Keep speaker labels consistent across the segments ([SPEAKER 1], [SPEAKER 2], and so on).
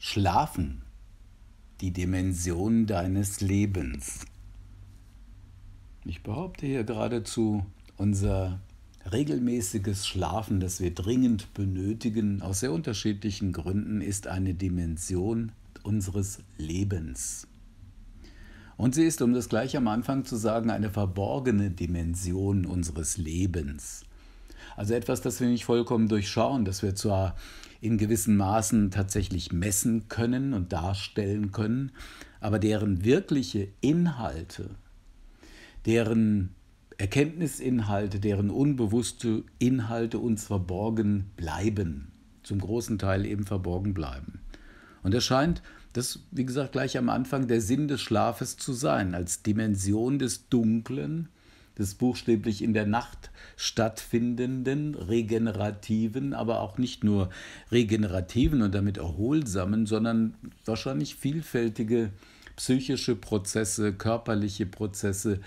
[SPEAKER 1] Schlafen, die Dimension deines Lebens. Ich behaupte hier geradezu, unser regelmäßiges Schlafen, das wir dringend benötigen, aus sehr unterschiedlichen Gründen, ist eine Dimension unseres Lebens. Und sie ist, um das gleich am Anfang zu sagen, eine verborgene Dimension unseres Lebens. Also etwas, das wir nicht vollkommen durchschauen, das wir zwar in gewissen Maßen tatsächlich messen können und darstellen können, aber deren wirkliche Inhalte, deren Erkenntnisinhalte, deren unbewusste Inhalte uns verborgen bleiben, zum großen Teil eben verborgen bleiben. Und es scheint, das, wie gesagt, gleich am Anfang der Sinn des Schlafes zu sein, als Dimension des Dunklen, des buchstäblich in der Nacht stattfindenden, regenerativen, aber auch nicht nur regenerativen und damit erholsamen, sondern wahrscheinlich vielfältige psychische Prozesse, körperliche Prozesse,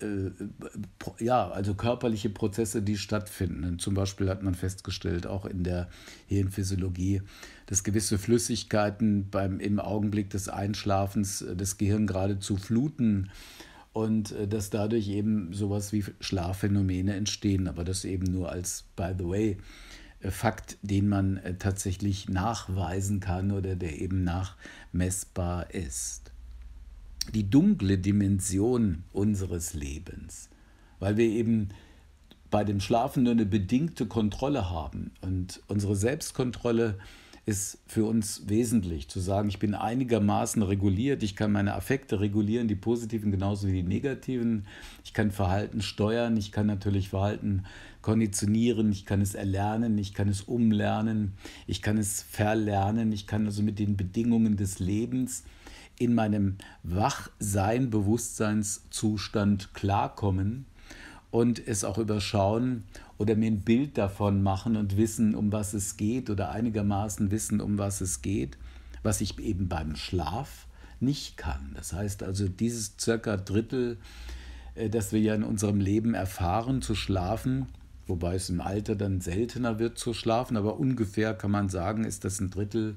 [SPEAKER 1] äh, ja, also körperliche Prozesse, die stattfinden. Zum Beispiel hat man festgestellt, auch in der Hirnphysiologie, dass gewisse Flüssigkeiten beim, im Augenblick des Einschlafens äh, das Gehirn geradezu fluten und äh, dass dadurch eben sowas wie Schlafphänomene entstehen, aber das eben nur als by the way äh, Fakt, den man äh, tatsächlich nachweisen kann oder der eben nachmessbar ist. Die dunkle Dimension unseres Lebens, weil wir eben bei dem Schlafen nur eine bedingte Kontrolle haben und unsere Selbstkontrolle äh, ist für uns wesentlich. Zu sagen, ich bin einigermaßen reguliert, ich kann meine Affekte regulieren, die positiven genauso wie die negativen. Ich kann Verhalten steuern, ich kann natürlich Verhalten konditionieren, ich kann es erlernen, ich kann es umlernen, ich kann es verlernen, ich kann also mit den Bedingungen des Lebens in meinem Wachsein, Bewusstseinszustand klarkommen und es auch überschauen oder mir ein Bild davon machen und wissen, um was es geht oder einigermaßen wissen, um was es geht, was ich eben beim Schlaf nicht kann. Das heißt also, dieses circa Drittel, äh, das wir ja in unserem Leben erfahren, zu schlafen, wobei es im Alter dann seltener wird zu schlafen, aber ungefähr kann man sagen, ist das ein Drittel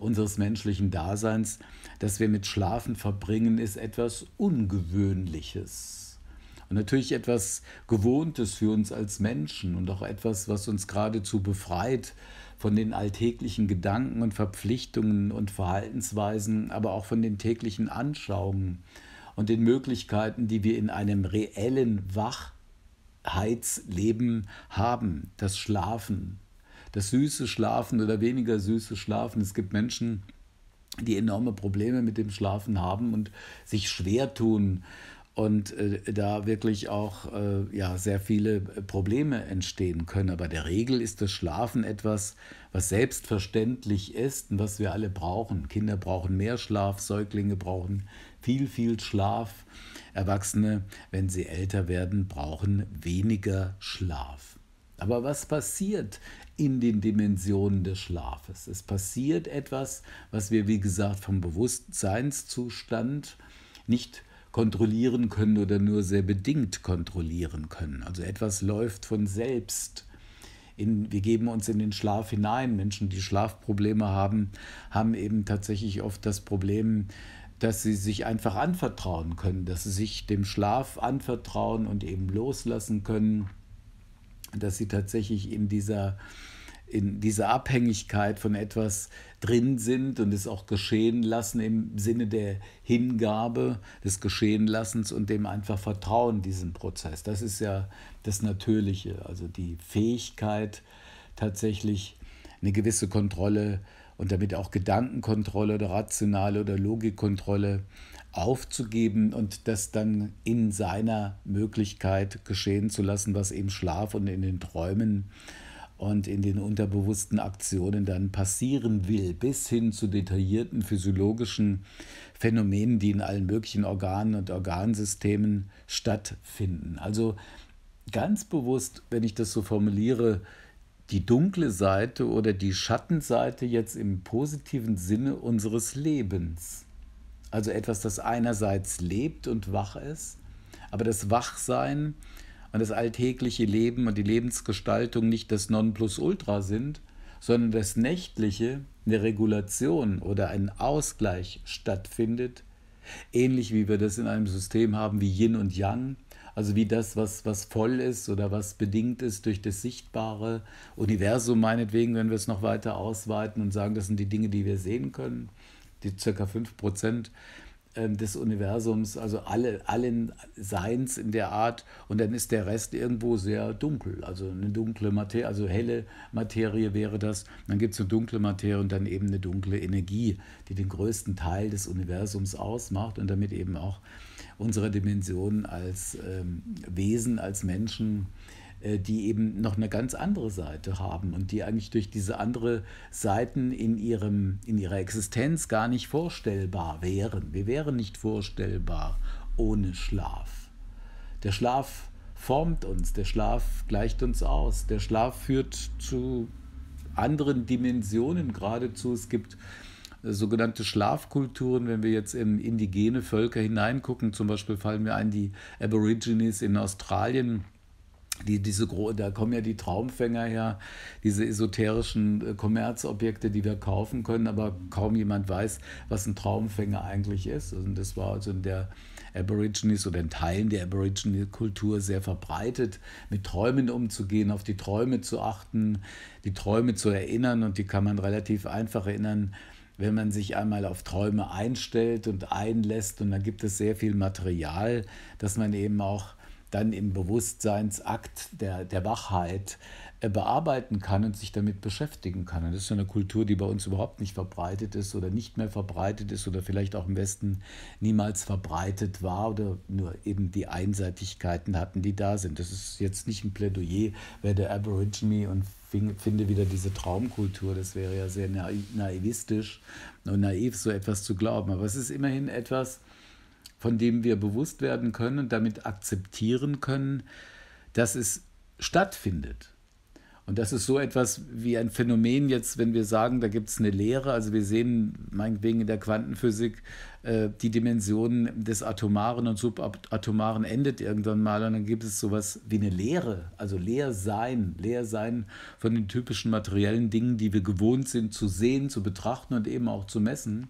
[SPEAKER 1] unseres menschlichen Daseins, das wir mit Schlafen verbringen, ist etwas Ungewöhnliches. Und natürlich etwas Gewohntes für uns als Menschen und auch etwas, was uns geradezu befreit von den alltäglichen Gedanken und Verpflichtungen und Verhaltensweisen, aber auch von den täglichen Anschauungen und den Möglichkeiten, die wir in einem reellen Wachheitsleben haben. Das Schlafen, das süße Schlafen oder weniger süße Schlafen. Es gibt Menschen, die enorme Probleme mit dem Schlafen haben und sich schwer tun und äh, da wirklich auch äh, ja, sehr viele äh, Probleme entstehen können. Aber der Regel ist das Schlafen etwas, was selbstverständlich ist und was wir alle brauchen. Kinder brauchen mehr Schlaf, Säuglinge brauchen viel, viel Schlaf. Erwachsene, wenn sie älter werden, brauchen weniger Schlaf. Aber was passiert in den Dimensionen des Schlafes? Es passiert etwas, was wir, wie gesagt, vom Bewusstseinszustand nicht kontrollieren können oder nur sehr bedingt kontrollieren können. Also etwas läuft von selbst. In, wir geben uns in den Schlaf hinein. Menschen, die Schlafprobleme haben, haben eben tatsächlich oft das Problem, dass sie sich einfach anvertrauen können, dass sie sich dem Schlaf anvertrauen und eben loslassen können, dass sie tatsächlich in dieser in dieser Abhängigkeit von etwas drin sind und es auch geschehen lassen im Sinne der Hingabe, des Geschehenlassens und dem einfach Vertrauen diesem Prozess. Das ist ja das Natürliche, also die Fähigkeit tatsächlich eine gewisse Kontrolle und damit auch Gedankenkontrolle oder rationale oder Logikkontrolle aufzugeben und das dann in seiner Möglichkeit geschehen zu lassen, was im Schlaf und in den Träumen äh, und in den unterbewussten Aktionen dann passieren will, bis hin zu detaillierten physiologischen Phänomenen, die in allen möglichen Organen und Organsystemen stattfinden. Also ganz bewusst, wenn ich das so formuliere, die dunkle Seite oder die Schattenseite jetzt im positiven Sinne unseres Lebens. Also etwas, das einerseits lebt und wach ist, aber das Wachsein und das alltägliche Leben und die Lebensgestaltung nicht das Nonplusultra sind, sondern das Nächtliche eine Regulation oder ein Ausgleich stattfindet, ähnlich wie wir das in einem System haben wie Yin und Yang, also wie das, was, was voll ist oder was bedingt ist durch das sichtbare Universum, meinetwegen, wenn wir es noch weiter ausweiten und sagen, das sind die Dinge, die wir sehen können, die circa 5 Prozent ähm, des Universums, also alle, allen Seins in der Art. Und dann ist der Rest irgendwo sehr dunkel. Also eine dunkle Materie, also helle Materie wäre das. Dann gibt es eine dunkle Materie und dann eben eine dunkle Energie, die den größten Teil des Universums ausmacht und damit eben auch unsere Dimension als ähm, Wesen, als Menschen äh, äh, die eben noch eine ganz andere Seite haben und die eigentlich durch diese andere Seiten in, ihrem, in ihrer Existenz gar nicht vorstellbar wären. Wir wären nicht vorstellbar ohne Schlaf. Der Schlaf formt uns, der Schlaf gleicht uns aus, der Schlaf führt zu anderen Dimensionen geradezu. Es gibt äh, sogenannte Schlafkulturen, wenn wir jetzt in indigene Völker hineingucken, zum Beispiel fallen mir ein die Aborigines in Australien, die, diese, da kommen ja die Traumfänger her, diese esoterischen äh, Kommerzobjekte, die wir kaufen können, aber kaum jemand weiß, was ein Traumfänger eigentlich ist. Und also das war also in der Aborigines oder in Teilen der aborigine kultur sehr verbreitet, mit Träumen umzugehen, auf die Träume zu achten, die Träume zu erinnern und die kann man relativ einfach erinnern wenn man sich einmal auf Träume einstellt und einlässt und dann gibt es sehr viel Material, dass man eben auch dann im Bewusstseinsakt der, der Wachheit äh, bearbeiten kann und sich damit beschäftigen kann. Und das ist eine Kultur, die bei uns überhaupt nicht verbreitet ist oder nicht mehr verbreitet ist oder vielleicht auch im Westen niemals verbreitet war oder nur eben die Einseitigkeiten hatten, die da sind. Das ist jetzt nicht ein Plädoyer, werde Aborigine und finde wieder diese Traumkultur. Das wäre ja sehr naivistisch und naiv, so etwas zu glauben. Aber es ist immerhin etwas, von dem wir bewusst werden können und damit akzeptieren können, dass es stattfindet. Und das ist so etwas wie ein Phänomen jetzt, wenn wir sagen, da gibt es eine Lehre. Also wir sehen meinetwegen in der Quantenphysik, äh, die Dimension des Atomaren und Subatomaren endet irgendwann mal und dann gibt es sowas wie eine Lehre, also Leersein, Leersein von den typischen materiellen Dingen, die wir gewohnt sind zu sehen, zu betrachten und eben auch zu messen.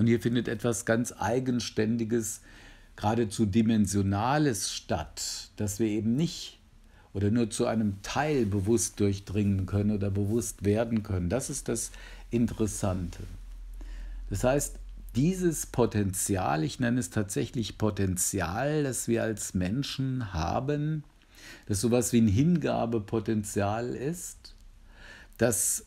[SPEAKER 1] Und hier findet etwas ganz Eigenständiges, geradezu Dimensionales statt, das wir eben nicht oder nur zu einem Teil bewusst durchdringen können oder bewusst werden können. Das ist das Interessante. Das heißt, dieses Potenzial, ich nenne es tatsächlich Potenzial, das wir als Menschen haben, das sowas wie ein Hingabepotenzial ist, das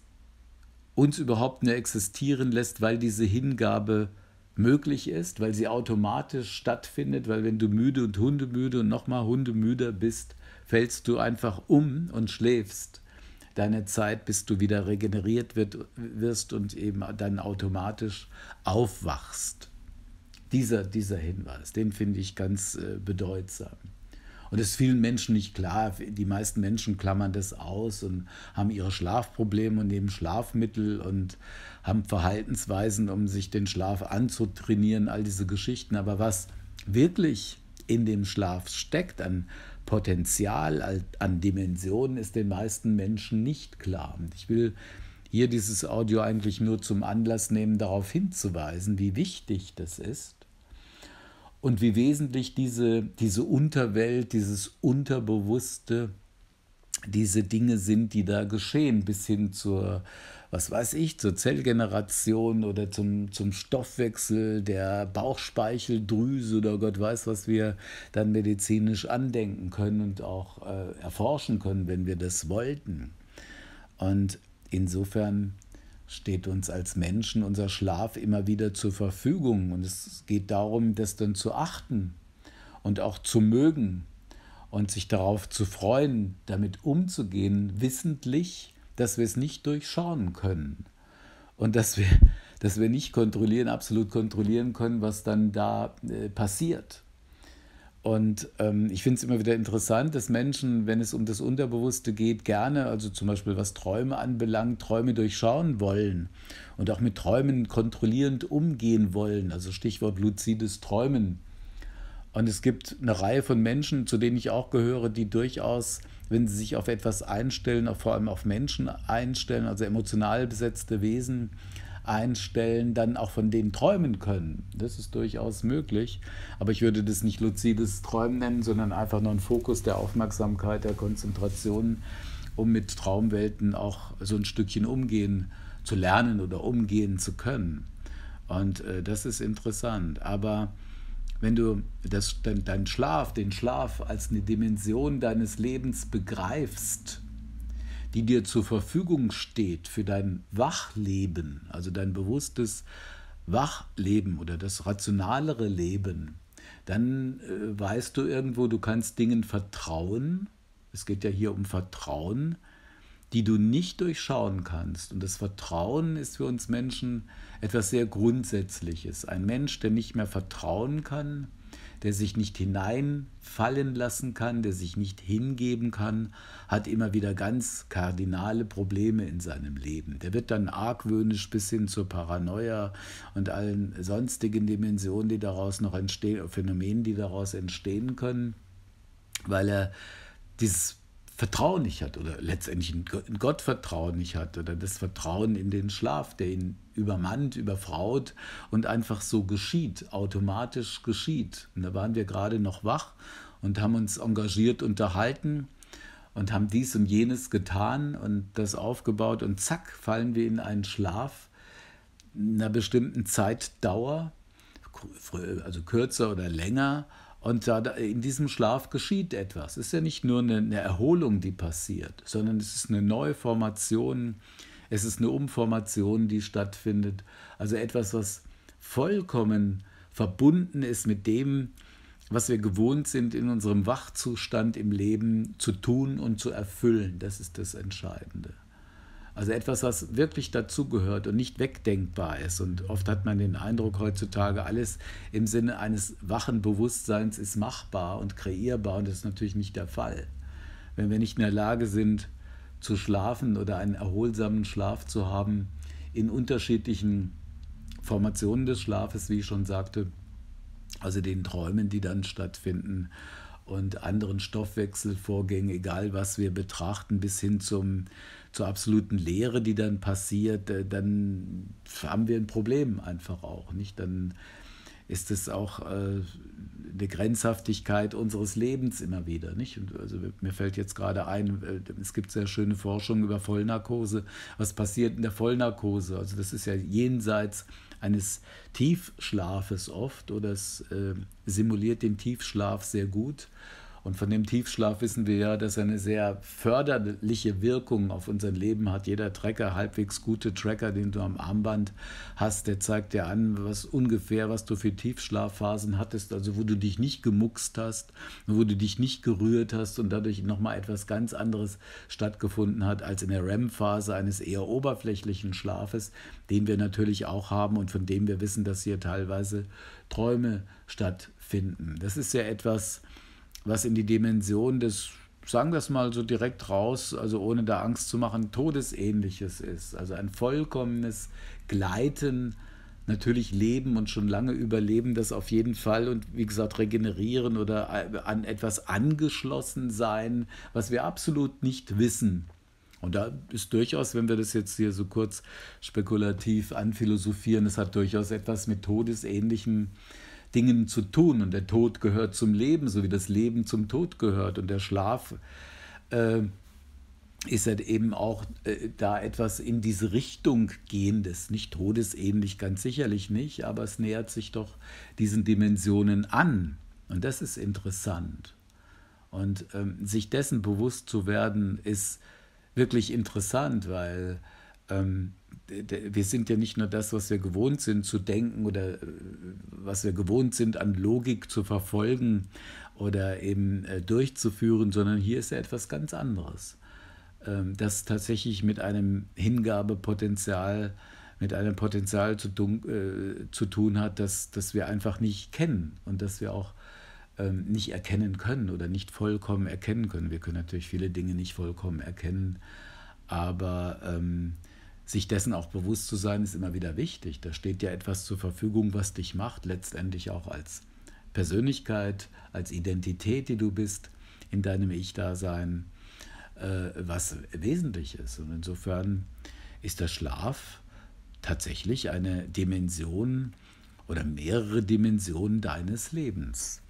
[SPEAKER 1] uns überhaupt nur existieren lässt, weil diese Hingabe möglich ist, weil sie automatisch stattfindet, weil wenn du müde und hundemüde und nochmal hundemüder bist, fällst du einfach um und schläfst deine Zeit, bis du wieder regeneriert wird, wirst und eben dann automatisch aufwachst. Dieser, dieser Hinweis, den finde ich ganz äh, bedeutsam. Und das ist vielen Menschen nicht klar. Die meisten Menschen klammern das aus und haben ihre Schlafprobleme und nehmen Schlafmittel und haben Verhaltensweisen, um sich den Schlaf anzutrainieren, all diese Geschichten. Aber was wirklich in dem Schlaf steckt, an Potenzial, an Dimensionen, ist den meisten Menschen nicht klar. Und ich will hier dieses Audio eigentlich nur zum Anlass nehmen, darauf hinzuweisen, wie wichtig das ist, und wie wesentlich diese, diese Unterwelt, dieses Unterbewusste, diese Dinge sind, die da geschehen, bis hin zur, was weiß ich, zur Zellgeneration oder zum, zum Stoffwechsel der Bauchspeicheldrüse oder Gott weiß, was wir dann medizinisch andenken können und auch äh, erforschen können, wenn wir das wollten. Und insofern steht uns als Menschen unser Schlaf immer wieder zur Verfügung. Und es geht darum, das dann zu achten und auch zu mögen und sich darauf zu freuen, damit umzugehen, wissentlich, dass wir es nicht durchschauen können und dass wir, dass wir nicht kontrollieren, absolut kontrollieren können, was dann da äh, passiert. Und ähm, ich finde es immer wieder interessant, dass Menschen, wenn es um das Unterbewusste geht, gerne, also zum Beispiel was Träume anbelangt, Träume durchschauen wollen und auch mit Träumen kontrollierend umgehen wollen. Also Stichwort lucides Träumen. Und es gibt eine Reihe von Menschen, zu denen ich auch gehöre, die durchaus, wenn sie sich auf etwas einstellen, auch vor allem auf Menschen einstellen, also emotional besetzte Wesen, einstellen, dann auch von denen träumen können. Das ist durchaus möglich. Aber ich würde das nicht luzides Träumen nennen, sondern einfach nur ein Fokus der Aufmerksamkeit, der Konzentration, um mit Traumwelten auch so ein Stückchen umgehen zu lernen oder umgehen zu können. Und äh, das ist interessant. Aber wenn du das, dein, dein Schlaf, den Schlaf als eine Dimension deines Lebens begreifst, die dir zur Verfügung steht für dein Wachleben, also dein bewusstes Wachleben oder das rationalere Leben, dann äh, weißt du irgendwo, du kannst Dingen vertrauen. Es geht ja hier um Vertrauen, die du nicht durchschauen kannst. Und das Vertrauen ist für uns Menschen etwas sehr Grundsätzliches. Ein Mensch, der nicht mehr vertrauen kann, der sich nicht hineinfallen lassen kann, der sich nicht hingeben kann, hat immer wieder ganz kardinale Probleme in seinem Leben. Der wird dann argwöhnisch bis hin zur Paranoia und allen sonstigen Dimensionen, die daraus noch entstehen, Phänomenen, die daraus entstehen können, weil er dieses Vertrauen nicht hat oder letztendlich ein Gottvertrauen nicht hat oder das Vertrauen in den Schlaf, der ihn übermannt, überfraut und einfach so geschieht, automatisch geschieht. Und da waren wir gerade noch wach und haben uns engagiert unterhalten und haben dies und jenes getan und das aufgebaut und zack fallen wir in einen Schlaf einer bestimmten Zeitdauer, also kürzer oder länger und in diesem Schlaf geschieht etwas. Es ist ja nicht nur eine Erholung, die passiert, sondern es ist eine neue Formation, es ist eine Umformation, die stattfindet. Also etwas, was vollkommen verbunden ist mit dem, was wir gewohnt sind, in unserem Wachzustand im Leben zu tun und zu erfüllen. Das ist das Entscheidende. Also etwas, was wirklich dazugehört und nicht wegdenkbar ist. Und oft hat man den Eindruck heutzutage, alles im Sinne eines wachen Bewusstseins ist machbar und kreierbar. Und das ist natürlich nicht der Fall. Wenn wir nicht in der Lage sind, zu schlafen oder einen erholsamen Schlaf zu haben, in unterschiedlichen Formationen des Schlafes, wie ich schon sagte, also den Träumen, die dann stattfinden, und anderen Stoffwechselvorgängen, egal was wir betrachten, bis hin zum, zur absoluten Leere, die dann passiert, äh, dann haben wir ein Problem einfach auch. Nicht? Dann ist es auch äh, eine Grenzhaftigkeit unseres Lebens immer wieder. Nicht? Und also mir fällt jetzt gerade ein, äh, es gibt sehr schöne Forschung über Vollnarkose. Was passiert in der Vollnarkose? Also das ist ja jenseits eines Tiefschlafes oft oder es äh, simuliert den Tiefschlaf sehr gut. Und von dem Tiefschlaf wissen wir ja, dass er eine sehr förderliche Wirkung auf unser Leben hat. Jeder Tracker, halbwegs gute Tracker, den du am Armband hast, der zeigt dir an, was ungefähr, was du für Tiefschlafphasen hattest, also wo du dich nicht gemuckst hast, wo du dich nicht gerührt hast und dadurch nochmal etwas ganz anderes stattgefunden hat als in der REM-Phase eines eher oberflächlichen Schlafes, den wir natürlich auch haben und von dem wir wissen, dass hier teilweise Träume stattfinden. Das ist ja etwas, was in die Dimension des, sagen wir es mal so direkt raus, also ohne da Angst zu machen, Todesähnliches ist. Also ein vollkommenes Gleiten, natürlich Leben und schon lange Überleben, das auf jeden Fall und wie gesagt regenerieren oder an etwas angeschlossen sein, was wir absolut nicht wissen. Und da ist durchaus, wenn wir das jetzt hier so kurz spekulativ anphilosophieren, es hat durchaus etwas mit Todesähnlichem äh, Dingen zu tun. Und der Tod gehört zum Leben, so wie das Leben zum Tod gehört. Und der Schlaf äh, ist halt eben auch äh, da etwas in diese Richtung gehendes. Nicht todesähnlich, ganz sicherlich nicht, aber es nähert sich doch diesen Dimensionen an. Und das ist interessant. Und ähm, sich dessen bewusst zu werden, ist wirklich interessant, weil ähm, wir sind ja nicht nur das, was wir gewohnt sind zu denken oder äh, was wir gewohnt sind an Logik zu verfolgen oder eben äh, durchzuführen, sondern hier ist ja etwas ganz anderes, ähm, das tatsächlich mit einem Hingabepotenzial, mit einem Potenzial zu, äh, zu tun hat, das, das wir einfach nicht kennen und das wir auch ähm, nicht erkennen können oder nicht vollkommen erkennen können. Wir können natürlich viele Dinge nicht vollkommen erkennen, aber ähm, sich dessen auch bewusst zu sein, ist immer wieder wichtig. Da steht ja etwas zur Verfügung, was dich macht, letztendlich auch als Persönlichkeit, als Identität, die du bist, in deinem Ich-Dasein, äh, was wesentlich ist. Und insofern ist der Schlaf tatsächlich eine Dimension oder mehrere Dimensionen deines Lebens.